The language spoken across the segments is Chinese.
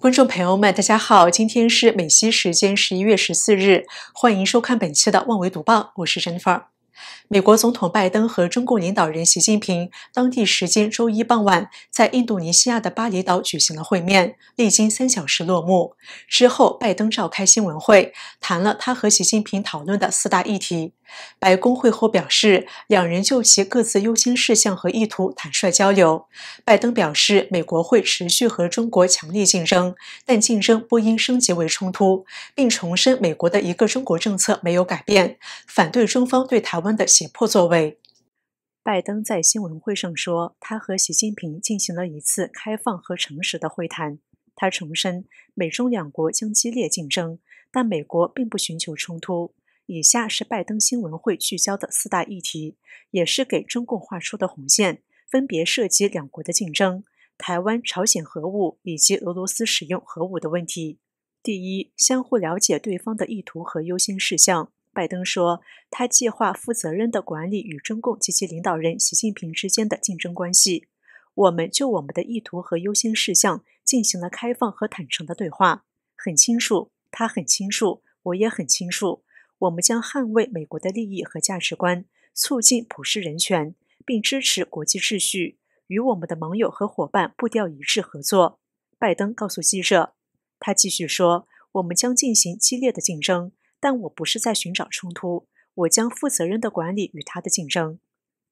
观众朋友们，大家好！今天是美西时间十一月十四日，欢迎收看本期的《万维读报》，我是珍 r 美国总统拜登和中共领导人习近平当地时间周一傍晚在印度尼西亚的巴厘岛举行了会面，历经三小时落幕。之后，拜登召开新闻会，谈了他和习近平讨论的四大议题。白宫会后表示，两人就其各自优先事项和意图坦率交流。拜登表示，美国会持续和中国强力竞争，但竞争不应升级为冲突，并重申美国的一个中国政策没有改变，反对中方对台湾的胁迫作为。拜登在新闻会上说，他和习近平进行了一次开放和诚实的会谈。他重申，美中两国将激烈竞争，但美国并不寻求冲突。以下是拜登新闻会聚焦的四大议题，也是给中共画出的红线，分别涉及两国的竞争、台湾、朝鲜核武以及俄罗斯使用核武的问题。第一，相互了解对方的意图和优先事项。拜登说，他计划负责任地管理与中共及其领导人习近平之间的竞争关系。我们就我们的意图和优先事项进行了开放和坦诚的对话，很清楚，他很清楚，我也很清楚。我们将捍卫美国的利益和价值观，促进普世人权，并支持国际秩序，与我们的盟友和伙伴步调一致合作。拜登告诉记者，他继续说：“我们将进行激烈的竞争，但我不是在寻找冲突，我将负责任地管理与他的竞争。”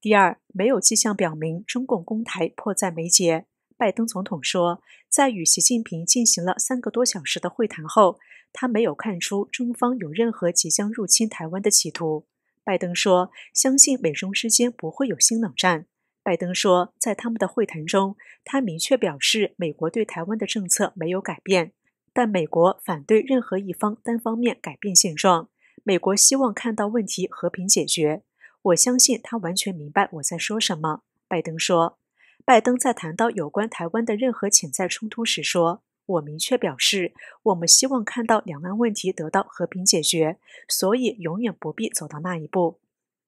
第二，没有迹象表明中共公台迫在眉睫。拜登总统说，在与习近平进行了三个多小时的会谈后，他没有看出中方有任何即将入侵台湾的企图。拜登说：“相信美中之间不会有新冷战。”拜登说，在他们的会谈中，他明确表示，美国对台湾的政策没有改变，但美国反对任何一方单方面改变现状。美国希望看到问题和平解决。我相信他完全明白我在说什么。”拜登说。拜登在谈到有关台湾的任何潜在冲突时说：“我明确表示，我们希望看到两岸问题得到和平解决，所以永远不必走到那一步。”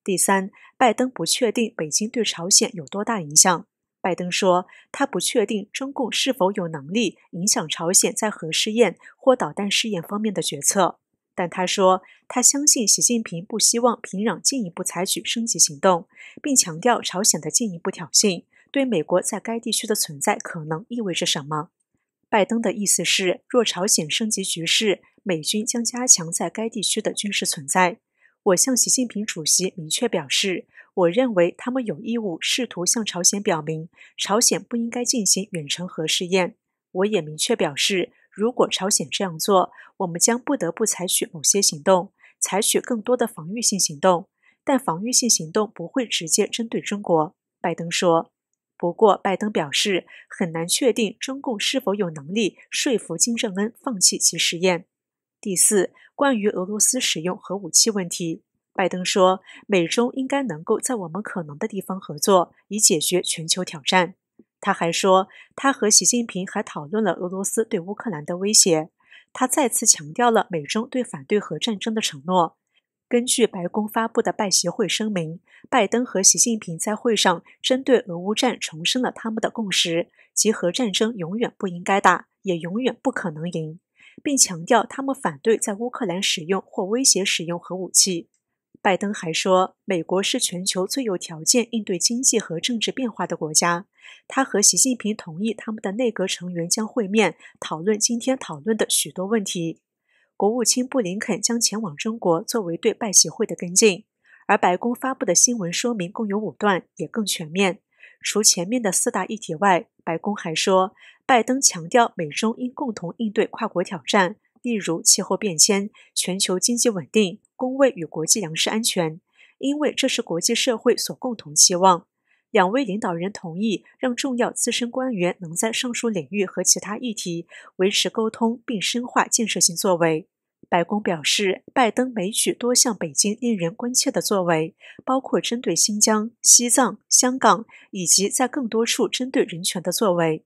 第三，拜登不确定北京对朝鲜有多大影响。拜登说：“他不确定中共是否有能力影响朝鲜在核试验或导弹试验方面的决策。”但他说：“他相信习近平不希望平壤进一步采取升级行动，并强调朝鲜的进一步挑衅。”对美国在该地区的存在可能意味着什么？拜登的意思是，若朝鲜升级局势，美军将加强在该地区的军事存在。我向习近平主席明确表示，我认为他们有义务试图向朝鲜表明，朝鲜不应该进行远程核试验。我也明确表示，如果朝鲜这样做，我们将不得不采取某些行动，采取更多的防御性行动。但防御性行动不会直接针对中国。拜登说。不过，拜登表示很难确定中共是否有能力说服金正恩放弃其实验。第四，关于俄罗斯使用核武器问题，拜登说，美中应该能够在我们可能的地方合作，以解决全球挑战。他还说，他和习近平还讨论了俄罗斯对乌克兰的威胁。他再次强调了美中对反对核战争的承诺。根据白宫发布的拜协会声明，拜登和习近平在会上针对俄乌战重申了他们的共识，即核战争永远不应该打，也永远不可能赢，并强调他们反对在乌克兰使用或威胁使用核武器。拜登还说，美国是全球最有条件应对经济和政治变化的国家。他和习近平同意，他们的内阁成员将会面，讨论今天讨论的许多问题。国务卿布林肯将前往中国，作为对拜会的跟进。而白宫发布的新闻说明共有五段，也更全面。除前面的四大议题外，白宫还说，拜登强调美中应共同应对跨国挑战，例如气候变迁、全球经济稳定、工位与国际粮食安全，因为这是国际社会所共同期望。两位领导人同意让重要资深官员能在上述领域和其他议题维持沟通，并深化建设性作为。白宫表示，拜登每举多项北京令人关切的作为，包括针对新疆、西藏、香港，以及在更多处针对人权的作为。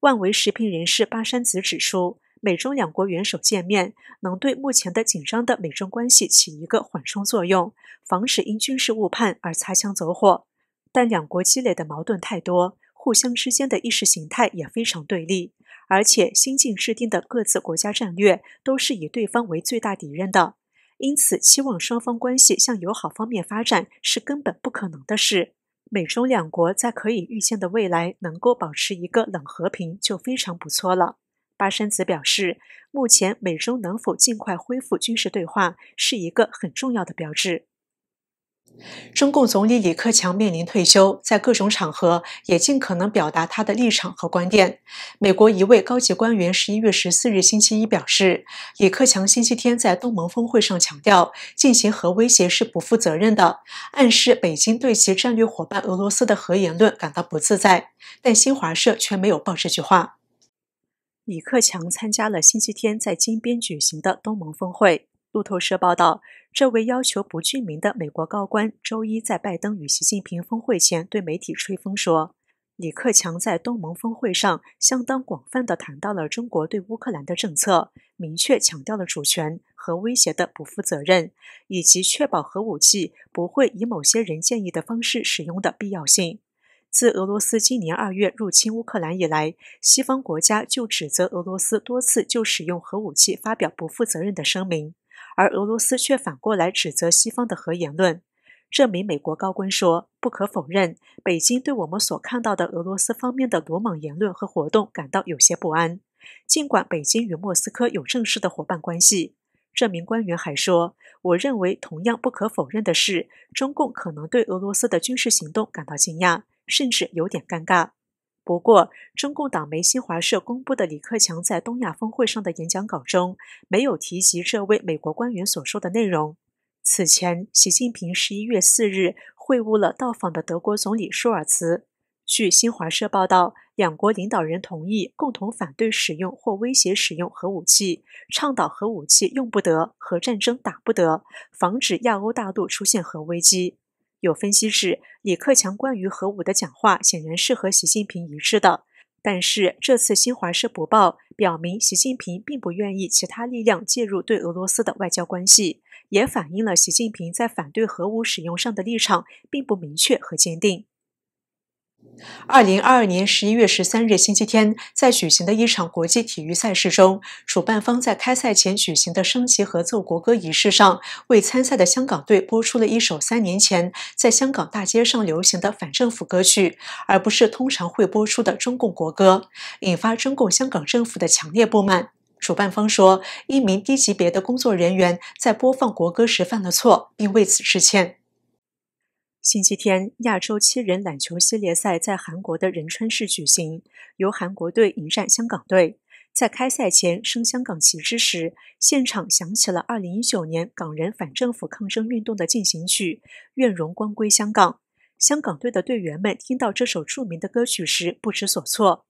万维食品人士巴山子指出，美中两国元首见面，能对目前的紧张的美中关系起一个缓冲作用，防止因军事误判而擦枪走火。但两国积累的矛盾太多，互相之间的意识形态也非常对立。而且，新近制定的各自国家战略都是以对方为最大敌人的，因此，期望双方关系向友好方面发展是根本不可能的事。美中两国在可以预见的未来能够保持一个冷和平就非常不错了。巴山子表示，目前美中能否尽快恢复军事对话，是一个很重要的标志。中共总理李克强面临退休，在各种场合也尽可能表达他的立场和观点。美国一位高级官员十一月十四日星期一表示，李克强星期天在东盟峰会上强调，进行核威胁是不负责任的，暗示北京对其战略伙伴俄罗斯的核言论感到不自在。但新华社却没有报这句话。李克强参加了星期天在金边举行的东盟峰会。路透社报道，这位要求不具名的美国高官周一在拜登与习近平峰会前对媒体吹风说：“李克强在东盟峰会上相当广泛地谈到了中国对乌克兰的政策，明确强调了主权和威胁的不负责任，以及确保核武器不会以某些人建议的方式使用的必要性。自俄罗斯今年二月入侵乌克兰以来，西方国家就指责俄罗斯多次就使用核武器发表不负责任的声明。”而俄罗斯却反过来指责西方的核言论。这名美国高官说：“不可否认，北京对我们所看到的俄罗斯方面的鲁莽言论和活动感到有些不安。尽管北京与莫斯科有正式的伙伴关系，这名官员还说：‘我认为同样不可否认的是，中共可能对俄罗斯的军事行动感到惊讶，甚至有点尴尬。’”不过，中共党媒新华社公布的李克强在东亚峰会上的演讲稿中，没有提及这位美国官员所说的内容。此前，习近平十一月四日会晤了到访的德国总理舒尔茨。据新华社报道，两国领导人同意共同反对使用或威胁使用核武器，倡导核武器用不得，核战争打不得，防止亚欧大陆出现核危机。有分析是，李克强关于核武的讲话显然是和习近平一致的，但是这次新华社不报，表明习近平并不愿意其他力量介入对俄罗斯的外交关系，也反映了习近平在反对核武使用上的立场并不明确和坚定。二零二二年十一月十三日星期天，在举行的一场国际体育赛事中，主办方在开赛前举行的升旗合奏国歌仪式上，为参赛的香港队播出了一首三年前在香港大街上流行的反政府歌曲，而不是通常会播出的中共国歌，引发中共香港政府的强烈不满。主办方说，一名低级别的工作人员在播放国歌时犯了错，并为此致歉。星期天，亚洲七人篮球系列赛在韩国的仁川市举行，由韩国队迎战香港队。在开赛前升香港旗帜时，现场响起了2019年港人反政府抗争运动的进行曲《愿荣光归香港》。香港队的队员们听到这首著名的歌曲时不知所措。《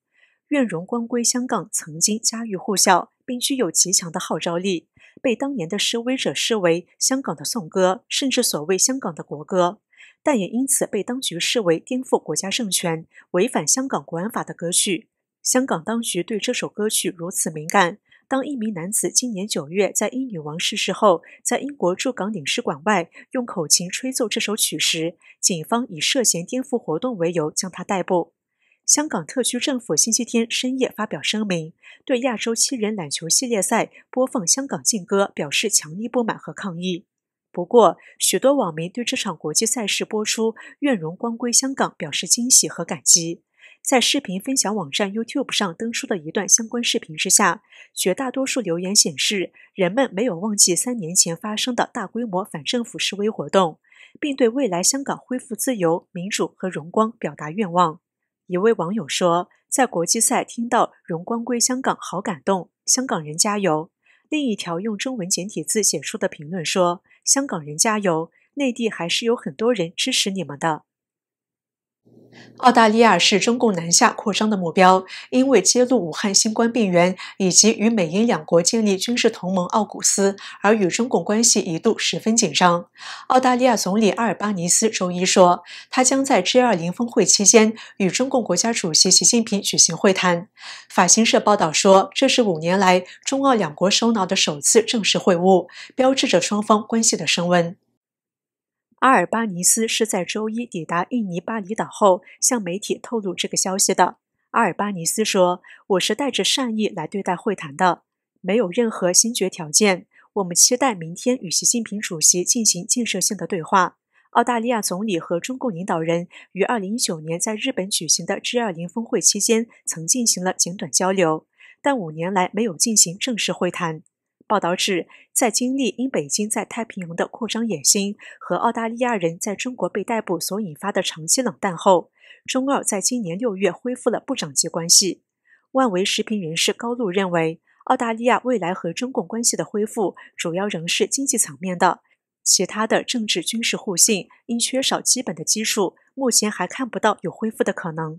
愿荣光归香港》曾经家喻户晓，并具有极强的号召力，被当年的示威者视为香港的颂歌，甚至所谓香港的国歌。但也因此被当局视为颠覆国家政权、违反香港国安法的歌曲。香港当局对这首歌曲如此敏感。当一名男子今年九月在英女王逝世后，在英国驻港领事馆外用口琴吹奏这首曲时，警方以涉嫌颠覆活动为由将他逮捕。香港特区政府星期天深夜发表声明，对亚洲七人篮球系列赛播放香港劲歌表示强烈不满和抗议。不过，许多网民对这场国际赛事播出《愿荣光归香港》表示惊喜和感激。在视频分享网站 YouTube 上登出的一段相关视频之下，绝大多数留言显示，人们没有忘记三年前发生的大规模反政府示威活动，并对未来香港恢复自由、民主和荣光表达愿望。一位网友说：“在国际赛听到《荣光归香港》，好感动，香港人加油。”另一条用中文简体字写出的评论说：“香港人加油，内地还是有很多人支持你们的。”澳大利亚是中共南下扩张的目标，因为揭露武汉新冠病源以及与美英两国建立军事同盟奥古斯，而与中共关系一度十分紧张。澳大利亚总理阿尔巴尼斯周一说，他将在 G20 峰会期间与中共国家主席习近平举行会谈。法新社报道说，这是五年来中澳两国首脑的首次正式会晤，标志着双方关系的升温。阿尔巴尼斯是在周一抵达印尼巴厘岛后向媒体透露这个消息的。阿尔巴尼斯说：“我是带着善意来对待会谈的，没有任何先决条件。我们期待明天与习近平主席进行建设性的对话。”澳大利亚总理和中共领导人于2019年在日本举行的 G20 峰会期间曾进行了简短交流，但五年来没有进行正式会谈。报道指，在经历因北京在太平洋的扩张野心和澳大利亚人在中国被逮捕所引发的长期冷淡后，中澳在今年六月恢复了部长级关系。万维时评人士高露认为，澳大利亚未来和中共关系的恢复，主要仍是经济层面的，其他的政治、军事互信因缺少基本的基数，目前还看不到有恢复的可能。